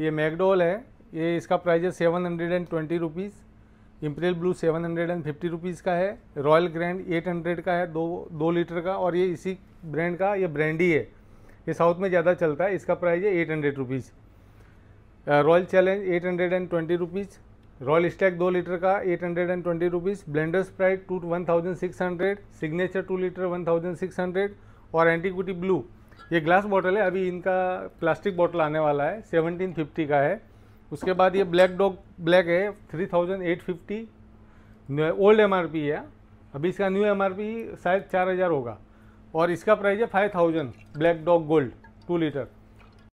ये मैकडोल है ये इसका प्राइस है seven hundred and twenty rupees Imperial Blue seven hundred and fifty rupees का है रॉयल ग्रैंड एट हंड्रेड का है दो दो लीटर का और ये इसी ब्रांड का ये ब्रांडी है ये साउथ में ज़्यादा चलता है इसका प्राइस है eight hundred rupees Royal Challenge eight hundred and twenty rupees Royal Stag दो लीटर का eight hundred and twenty rupees Blenders Pride two one thousand six hundred Signature two litre one thousand six hundred और Antiquity Blue ये glass bottle है अभी इनका plastic bottle आने वाला है सेवनटीन फिफ्टी का है उसके बाद ये ब्लैक डॉग ब्लैक है three thousand eight fifty old M है अभी इसका न्यू एम शायद चार हज़ार होगा और इसका प्राइस है five thousand Black Dog gold two litre